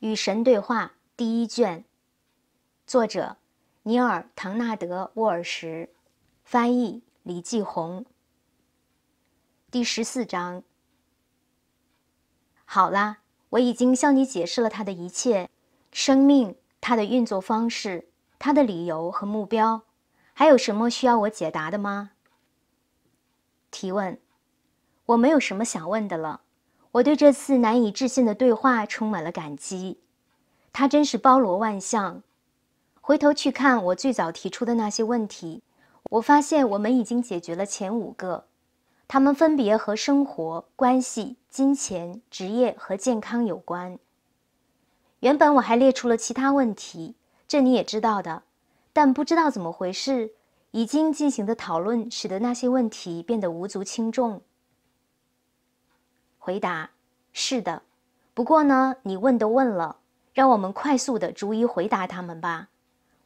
与神对话第一卷，作者尼尔·唐纳德·沃尔什，翻译李继红。第十四章。好啦，我已经向你解释了他的一切，生命、他的运作方式、他的理由和目标，还有什么需要我解答的吗？提问，我没有什么想问的了。我对这次难以置信的对话充满了感激，它真是包罗万象。回头去看我最早提出的那些问题，我发现我们已经解决了前五个，他们分别和生活、关系、金钱、职业和健康有关。原本我还列出了其他问题，这你也知道的，但不知道怎么回事，已经进行的讨论使得那些问题变得无足轻重。回答是的，不过呢，你问都问了，让我们快速的逐一回答他们吧。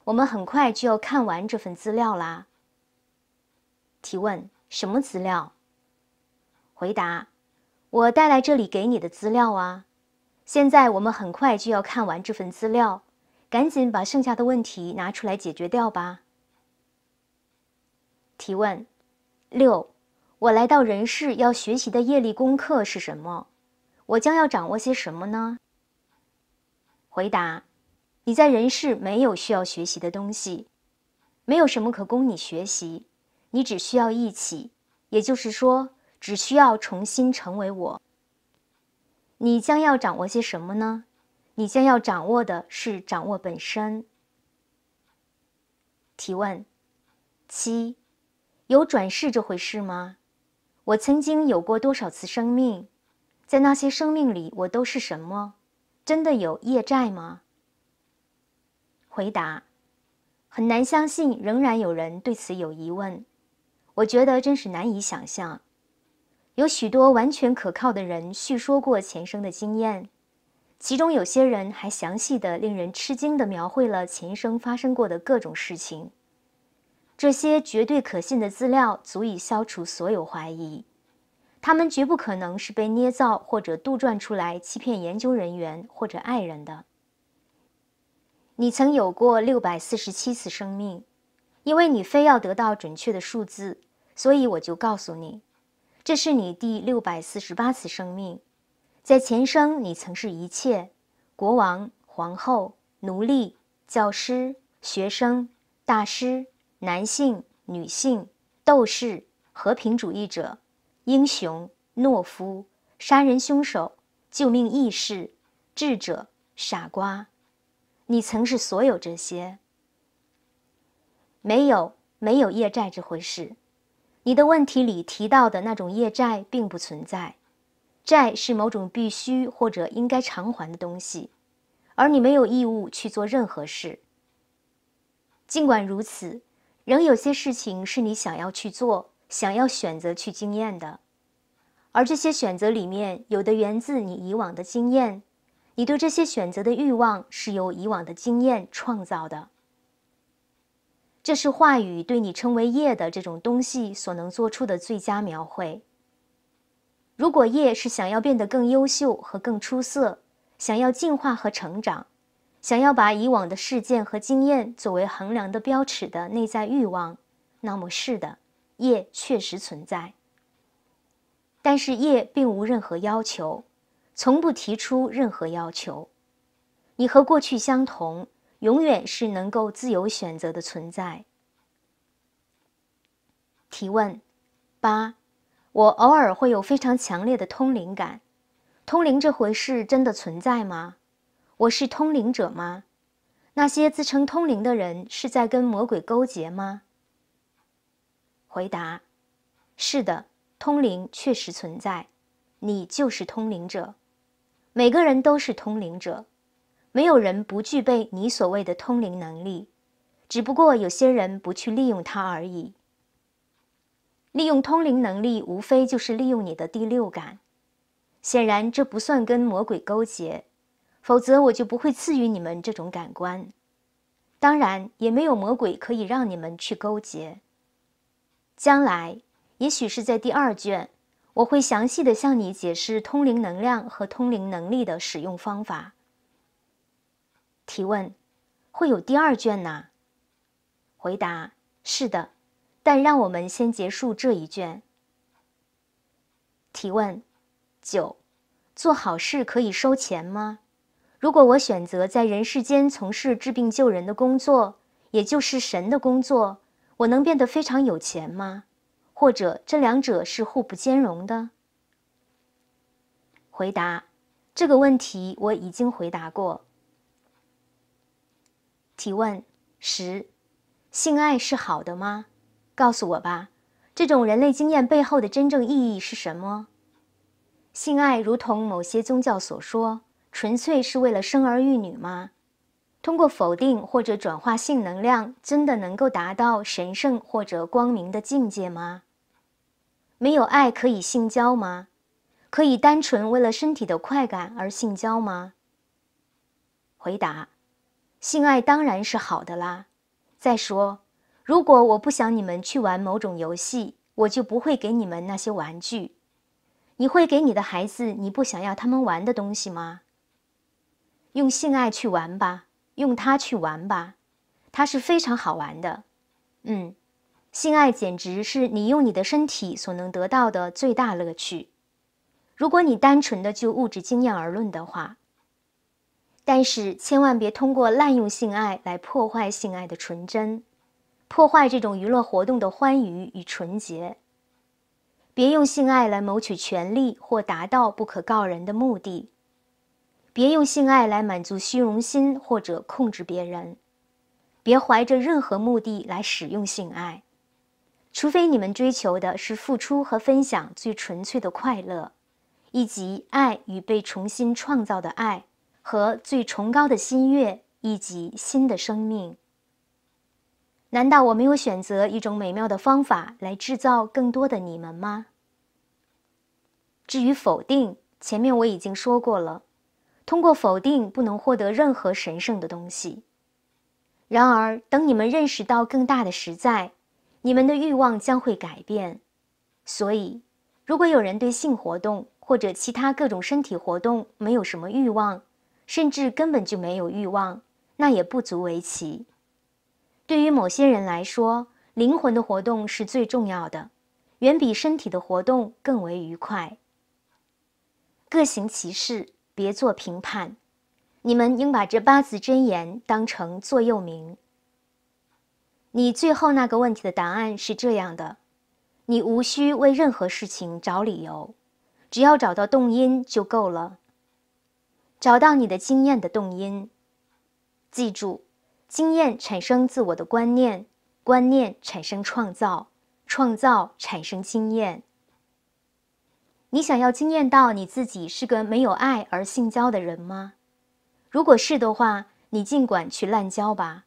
我们很快就要看完这份资料啦。提问：什么资料？回答：我带来这里给你的资料啊。现在我们很快就要看完这份资料，赶紧把剩下的问题拿出来解决掉吧。提问六。我来到人世要学习的业力功课是什么？我将要掌握些什么呢？回答：你在人世没有需要学习的东西，没有什么可供你学习，你只需要一起，也就是说，只需要重新成为我。你将要掌握些什么呢？你将要掌握的是掌握本身。提问：七，有转世这回事吗？我曾经有过多少次生命？在那些生命里，我都是什么？真的有业债吗？回答：很难相信，仍然有人对此有疑问。我觉得真是难以想象。有许多完全可靠的人叙说过前生的经验，其中有些人还详细的、令人吃惊的描绘了前生发生过的各种事情。这些绝对可信的资料足以消除所有怀疑，他们绝不可能是被捏造或者杜撰出来欺骗研究人员或者爱人的。你曾有过六百四十七次生命，因为你非要得到准确的数字，所以我就告诉你，这是你第六百四十八次生命。在前生，你曾是一切，国王、皇后、奴隶、教师、学生、大师。男性、女性、斗士、和平主义者、英雄、懦夫、杀人凶手、救命义士、智者、傻瓜，你曾是所有这些。没有，没有业债这回事。你的问题里提到的那种业债并不存在。债是某种必须或者应该偿还的东西，而你没有义务去做任何事。尽管如此。仍有些事情是你想要去做、想要选择去经验的，而这些选择里面有的源自你以往的经验，你对这些选择的欲望是由以往的经验创造的。这是话语对你称为“业”的这种东西所能做出的最佳描绘。如果业是想要变得更优秀和更出色，想要进化和成长。想要把以往的事件和经验作为衡量的标尺的内在欲望，那么是的，业确实存在。但是业并无任何要求，从不提出任何要求。你和过去相同，永远是能够自由选择的存在。提问八：我偶尔会有非常强烈的通灵感，通灵这回事真的存在吗？我是通灵者吗？那些自称通灵的人是在跟魔鬼勾结吗？回答：是的，通灵确实存在，你就是通灵者，每个人都是通灵者，没有人不具备你所谓的通灵能力，只不过有些人不去利用它而已。利用通灵能力无非就是利用你的第六感，显然这不算跟魔鬼勾结。否则我就不会赐予你们这种感官，当然也没有魔鬼可以让你们去勾结。将来也许是在第二卷，我会详细的向你解释通灵能量和通灵能力的使用方法。提问：会有第二卷呢？回答：是的，但让我们先结束这一卷。提问：九，做好事可以收钱吗？如果我选择在人世间从事治病救人的工作，也就是神的工作，我能变得非常有钱吗？或者这两者是互不兼容的？回答这个问题我已经回答过。提问十：性爱是好的吗？告诉我吧，这种人类经验背后的真正意义是什么？性爱如同某些宗教所说。纯粹是为了生儿育女吗？通过否定或者转化性能量，真的能够达到神圣或者光明的境界吗？没有爱可以性交吗？可以单纯为了身体的快感而性交吗？回答：性爱当然是好的啦。再说，如果我不想你们去玩某种游戏，我就不会给你们那些玩具。你会给你的孩子你不想要他们玩的东西吗？用性爱去玩吧，用它去玩吧，它是非常好玩的。嗯，性爱简直是你用你的身体所能得到的最大乐趣。如果你单纯的就物质经验而论的话，但是千万别通过滥用性爱来破坏性爱的纯真，破坏这种娱乐活动的欢愉与纯洁。别用性爱来谋取权利或达到不可告人的目的。别用性爱来满足虚荣心或者控制别人，别怀着任何目的来使用性爱，除非你们追求的是付出和分享最纯粹的快乐，以及爱与被重新创造的爱和最崇高的心愿以及新的生命。难道我没有选择一种美妙的方法来制造更多的你们吗？至于否定，前面我已经说过了。通过否定，不能获得任何神圣的东西。然而，等你们认识到更大的实在，你们的欲望将会改变。所以，如果有人对性活动或者其他各种身体活动没有什么欲望，甚至根本就没有欲望，那也不足为奇。对于某些人来说，灵魂的活动是最重要的，远比身体的活动更为愉快。各行其事。别做评判，你们应把这八字真言当成座右铭。你最后那个问题的答案是这样的：你无需为任何事情找理由，只要找到动因就够了。找到你的经验的动因。记住，经验产生自我的观念，观念产生创造，创造产生经验。你想要惊艳到你自己是个没有爱而性交的人吗？如果是的话，你尽管去滥交吧，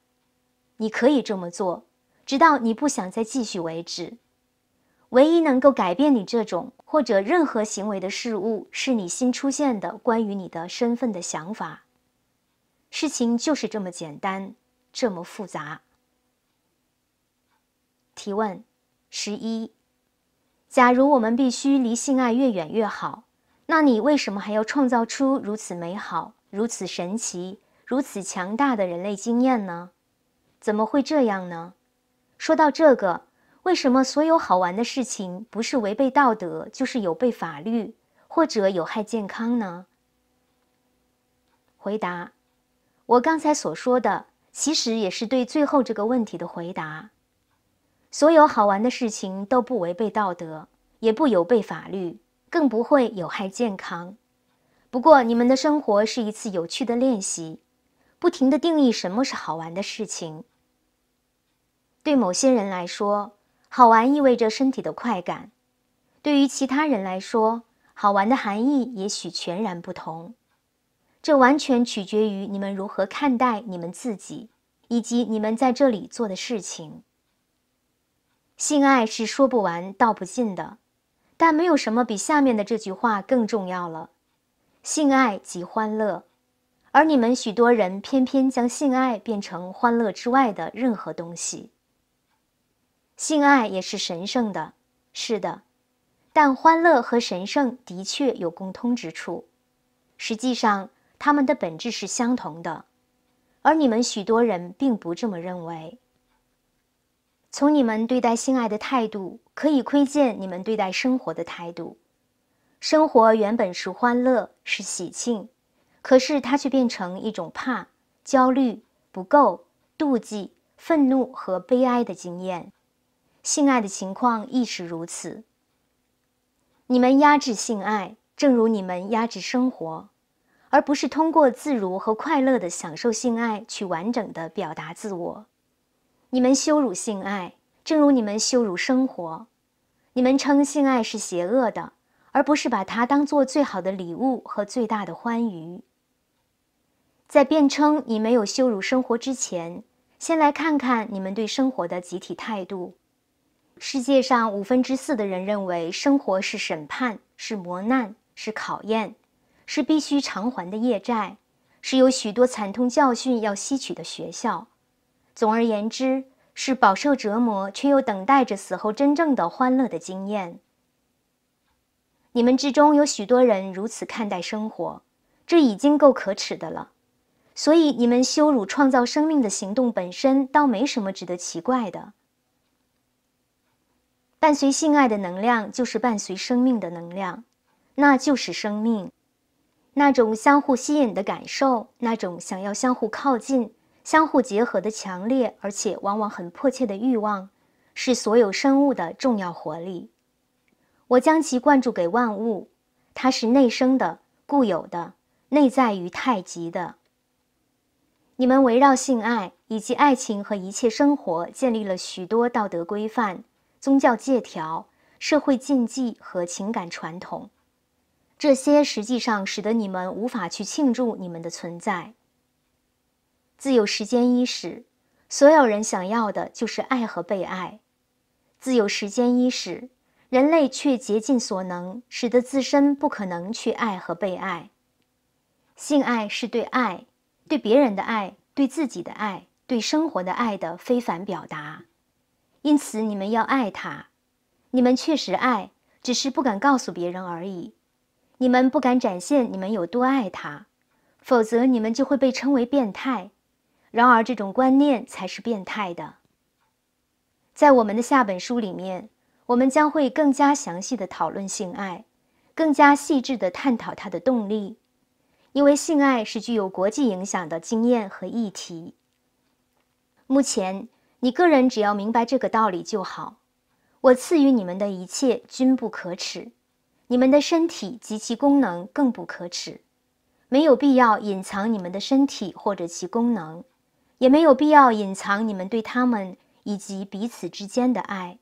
你可以这么做，直到你不想再继续为止。唯一能够改变你这种或者任何行为的事物，是你新出现的关于你的身份的想法。事情就是这么简单，这么复杂。提问十一。假如我们必须离性爱越远越好，那你为什么还要创造出如此美好、如此神奇、如此强大的人类经验呢？怎么会这样呢？说到这个，为什么所有好玩的事情不是违背道德，就是有悖法律，或者有害健康呢？回答：我刚才所说的，其实也是对最后这个问题的回答。所有好玩的事情都不违背道德，也不违背法律，更不会有害健康。不过，你们的生活是一次有趣的练习，不停地定义什么是好玩的事情。对某些人来说，好玩意味着身体的快感；对于其他人来说，好玩的含义也许全然不同。这完全取决于你们如何看待你们自己，以及你们在这里做的事情。性爱是说不完、道不尽的，但没有什么比下面的这句话更重要了：性爱即欢乐，而你们许多人偏偏将性爱变成欢乐之外的任何东西。性爱也是神圣的，是的，但欢乐和神圣的确有共通之处，实际上它们的本质是相同的，而你们许多人并不这么认为。从你们对待性爱的态度，可以窥见你们对待生活的态度。生活原本是欢乐，是喜庆，可是它却变成一种怕、焦虑、不够、妒忌、愤怒和悲哀的经验。性爱的情况亦是如此。你们压制性爱，正如你们压制生活，而不是通过自如和快乐的享受性爱，去完整的表达自我。你们羞辱性爱，正如你们羞辱生活。你们称性爱是邪恶的，而不是把它当做最好的礼物和最大的欢愉。在辩称你没有羞辱生活之前，先来看看你们对生活的集体态度。世界上五分之四的人认为，生活是审判，是磨难，是考验，是必须偿还的业债，是有许多惨痛教训要吸取的学校。总而言之，是饱受折磨却又等待着死后真正的欢乐的经验。你们之中有许多人如此看待生活，这已经够可耻的了。所以，你们羞辱创造生命的行动本身，倒没什么值得奇怪的。伴随性爱的能量就是伴随生命的能量，那就是生命。那种相互吸引的感受，那种想要相互靠近。相互结合的强烈，而且往往很迫切的欲望，是所有生物的重要活力。我将其灌注给万物，它是内生的、固有的、内在于太极的。你们围绕性爱以及爱情和一切生活建立了许多道德规范、宗教戒条、社会禁忌和情感传统，这些实际上使得你们无法去庆祝你们的存在。自有时间伊始，所有人想要的就是爱和被爱。自有时间伊始，人类却竭尽所能，使得自身不可能去爱和被爱。性爱是对爱、对别人的爱、对自己的爱、对生活的爱的非凡表达。因此，你们要爱他，你们确实爱，只是不敢告诉别人而已。你们不敢展现你们有多爱他，否则你们就会被称为变态。然而，这种观念才是变态的。在我们的下本书里面，我们将会更加详细的讨论性爱，更加细致的探讨它的动力，因为性爱是具有国际影响的经验和议题。目前，你个人只要明白这个道理就好。我赐予你们的一切均不可耻，你们的身体及其功能更不可耻，没有必要隐藏你们的身体或者其功能。也没有必要隐藏你们对他们以及彼此之间的爱。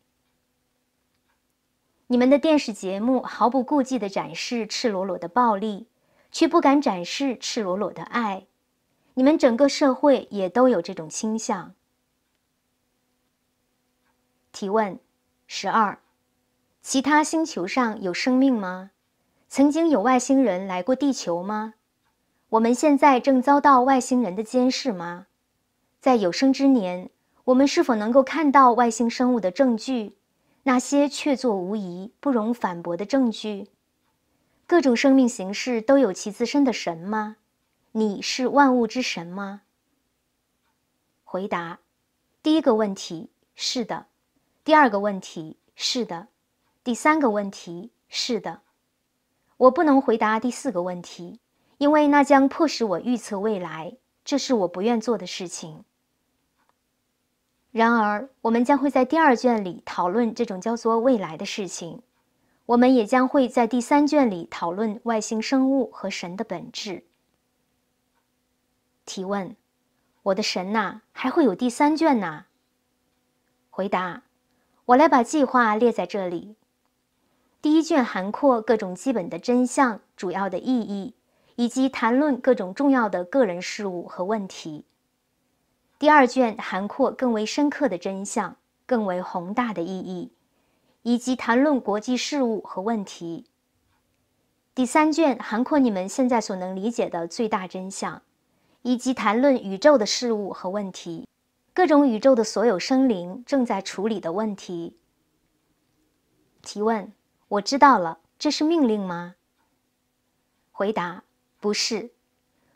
你们的电视节目毫不顾忌的展示赤裸裸的暴力，却不敢展示赤裸裸的爱。你们整个社会也都有这种倾向。提问十二：其他星球上有生命吗？曾经有外星人来过地球吗？我们现在正遭到外星人的监视吗？在有生之年，我们是否能够看到外星生物的证据？那些确凿无疑、不容反驳的证据？各种生命形式都有其自身的神吗？你是万物之神吗？回答：第一个问题是的，第二个问题是的，第三个问题是的。我不能回答第四个问题，因为那将迫使我预测未来，这是我不愿做的事情。然而，我们将会在第二卷里讨论这种叫做未来的事情。我们也将会在第三卷里讨论外星生物和神的本质。提问：我的神呐，还会有第三卷呐？回答：我来把计划列在这里。第一卷涵括各种基本的真相、主要的意义，以及谈论各种重要的个人事物和问题。第二卷涵括更为深刻的真相、更为宏大的意义，以及谈论国际事务和问题。第三卷涵括你们现在所能理解的最大真相，以及谈论宇宙的事物和问题，各种宇宙的所有生灵正在处理的问题。提问：我知道了，这是命令吗？回答：不是。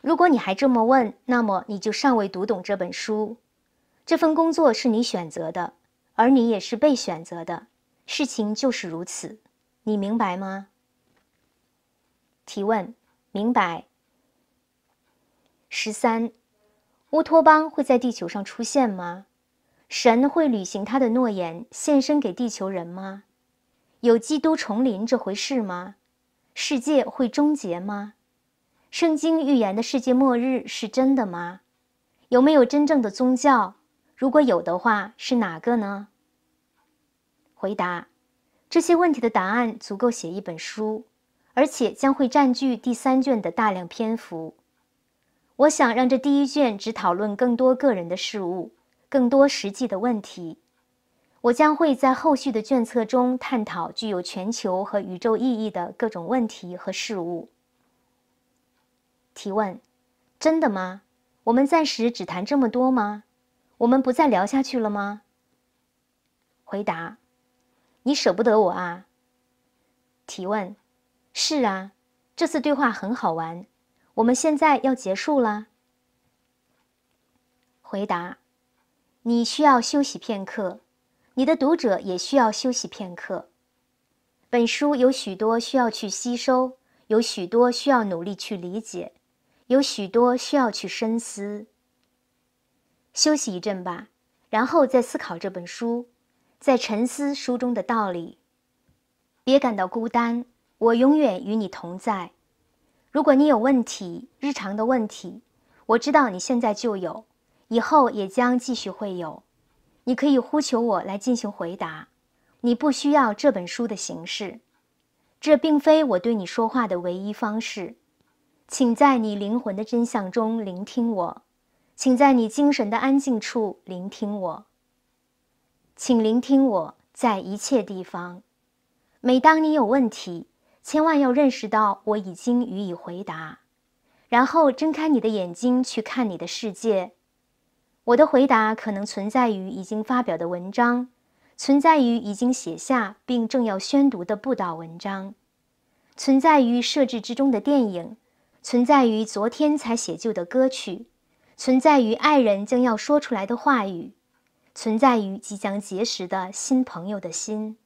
如果你还这么问，那么你就尚未读懂这本书。这份工作是你选择的，而你也是被选择的。事情就是如此，你明白吗？提问：明白。十三，乌托邦会在地球上出现吗？神会履行他的诺言，献身给地球人吗？有基督丛林这回事吗？世界会终结吗？圣经预言的世界末日是真的吗？有没有真正的宗教？如果有的话，是哪个呢？回答：这些问题的答案足够写一本书，而且将会占据第三卷的大量篇幅。我想让这第一卷只讨论更多个人的事物，更多实际的问题。我将会在后续的卷册中探讨具有全球和宇宙意义的各种问题和事物。提问：真的吗？我们暂时只谈这么多吗？我们不再聊下去了吗？回答：你舍不得我啊。提问：是啊，这次对话很好玩。我们现在要结束了。回答：你需要休息片刻，你的读者也需要休息片刻。本书有许多需要去吸收，有许多需要努力去理解。有许多需要去深思。休息一阵吧，然后再思考这本书，再沉思书中的道理。别感到孤单，我永远与你同在。如果你有问题，日常的问题，我知道你现在就有，以后也将继续会有。你可以呼求我来进行回答。你不需要这本书的形式，这并非我对你说话的唯一方式。请在你灵魂的真相中聆听我，请在你精神的安静处聆听我。请聆听我在一切地方。每当你有问题，千万要认识到我已经予以回答，然后睁开你的眼睛去看你的世界。我的回答可能存在于已经发表的文章，存在于已经写下并正要宣读的布道文章，存在于设置之中的电影。存在于昨天才写就的歌曲，存在于爱人将要说出来的话语，存在于即将结识的新朋友的心。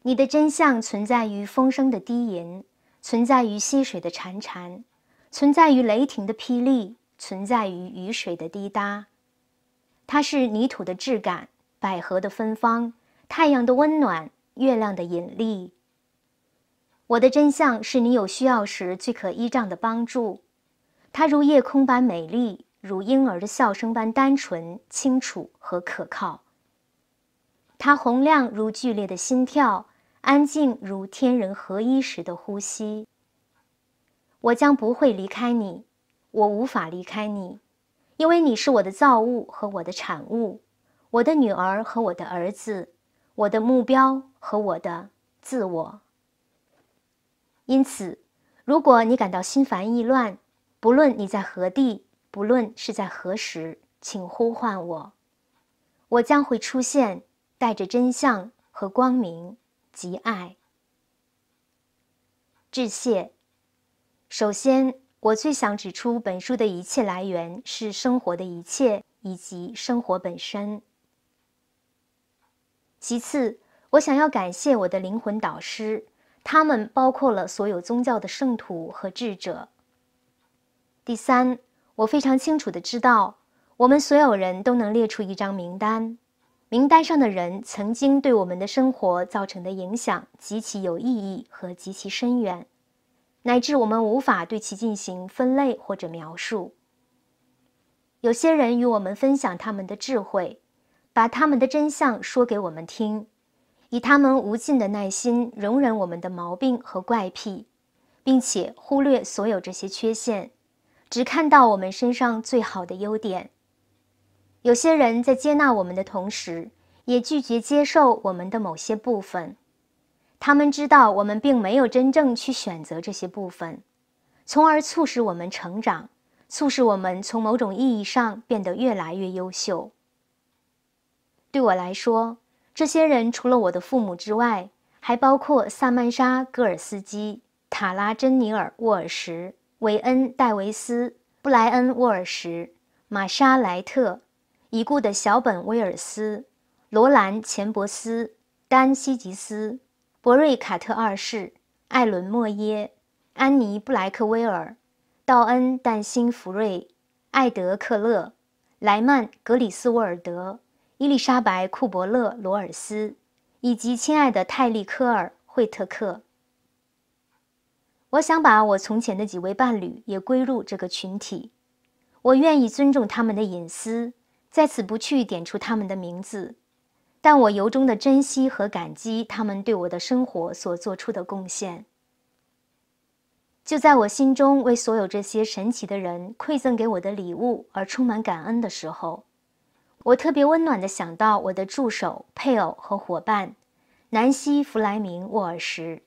你的真相存在于风声的低吟，存在于溪水的潺潺，存在于雷霆的霹雳，存在于雨水的滴答。它是泥土的质感，百合的芬芳，太阳的温暖，月亮的引力。我的真相是你有需要时最可依仗的帮助，它如夜空般美丽，如婴儿的笑声般单纯、清楚和可靠。它洪亮如剧烈的心跳，安静如天人合一时的呼吸。我将不会离开你，我无法离开你，因为你是我的造物和我的产物，我的女儿和我的儿子，我的目标和我的自我。因此，如果你感到心烦意乱，不论你在何地，不论是在何时，请呼唤我，我将会出现，带着真相和光明及爱。致谢。首先，我最想指出，本书的一切来源是生活的一切以及生活本身。其次，我想要感谢我的灵魂导师。他们包括了所有宗教的圣徒和智者。第三，我非常清楚的知道，我们所有人都能列出一张名单，名单上的人曾经对我们的生活造成的影响极其有意义和极其深远，乃至我们无法对其进行分类或者描述。有些人与我们分享他们的智慧，把他们的真相说给我们听。以他们无尽的耐心容忍我们的毛病和怪癖，并且忽略所有这些缺陷，只看到我们身上最好的优点。有些人在接纳我们的同时，也拒绝接受我们的某些部分。他们知道我们并没有真正去选择这些部分，从而促使我们成长，促使我们从某种意义上变得越来越优秀。对我来说。这些人除了我的父母之外，还包括萨曼莎·戈尔斯基、塔拉·珍尼尔·沃尔什、维恩·戴维斯、布莱恩·沃尔什、玛莎·莱特、已故的小本·威尔斯、罗兰·钱伯斯、丹·西吉斯、博瑞·卡特二世、艾伦·莫耶、安妮·布莱克威尔、道恩·但辛·弗瑞、艾德·克勒、莱曼·格里斯沃尔德。伊丽莎白·库伯勒·罗尔斯，以及亲爱的泰利·科尔·惠特克。我想把我从前的几位伴侣也归入这个群体。我愿意尊重他们的隐私，在此不去点出他们的名字。但我由衷的珍惜和感激他们对我的生活所做出的贡献。就在我心中为所有这些神奇的人馈赠给我的礼物而充满感恩的时候。我特别温暖地想到我的助手、配偶和伙伴，南希·弗莱明·沃尔什。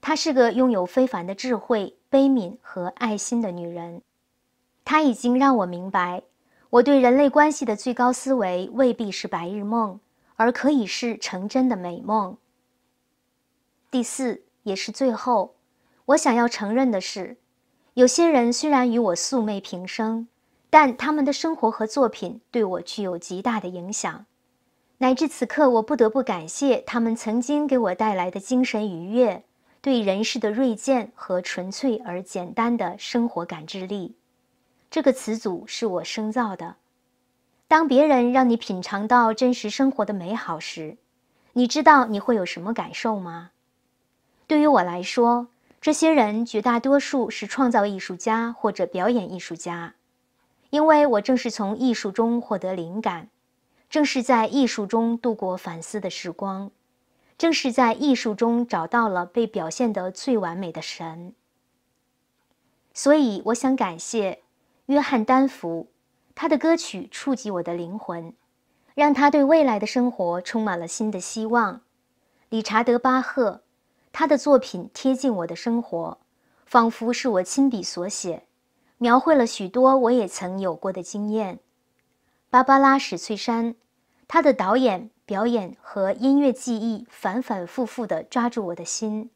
她是个拥有非凡的智慧、悲悯和爱心的女人。她已经让我明白，我对人类关系的最高思维未必是白日梦，而可以是成真的美梦。第四，也是最后，我想要承认的是，有些人虽然与我素昧平生。但他们的生活和作品对我具有极大的影响，乃至此刻我不得不感谢他们曾经给我带来的精神愉悦、对人世的锐见和纯粹而简单的生活感知力。这个词组是我生造的。当别人让你品尝到真实生活的美好时，你知道你会有什么感受吗？对于我来说，这些人绝大多数是创造艺术家或者表演艺术家。因为我正是从艺术中获得灵感，正是在艺术中度过反思的时光，正是在艺术中找到了被表现得最完美的神。所以，我想感谢约翰丹福，他的歌曲触及我的灵魂，让他对未来的生活充满了新的希望；理查德巴赫，他的作品贴近我的生活，仿佛是我亲笔所写。描绘了许多我也曾有过的经验。芭芭拉·史翠珊，她的导演、表演和音乐技艺反反复复地抓住我的心，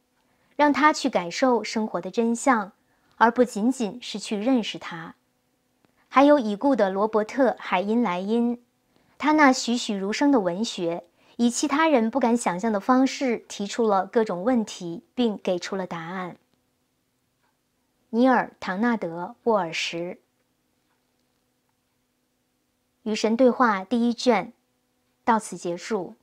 让她去感受生活的真相，而不仅仅是去认识它。还有已故的罗伯特·海因莱因，他那栩栩如生的文学，以其他人不敢想象的方式提出了各种问题，并给出了答案。尼尔·唐纳德·沃尔什，《与神对话》第一卷，到此结束。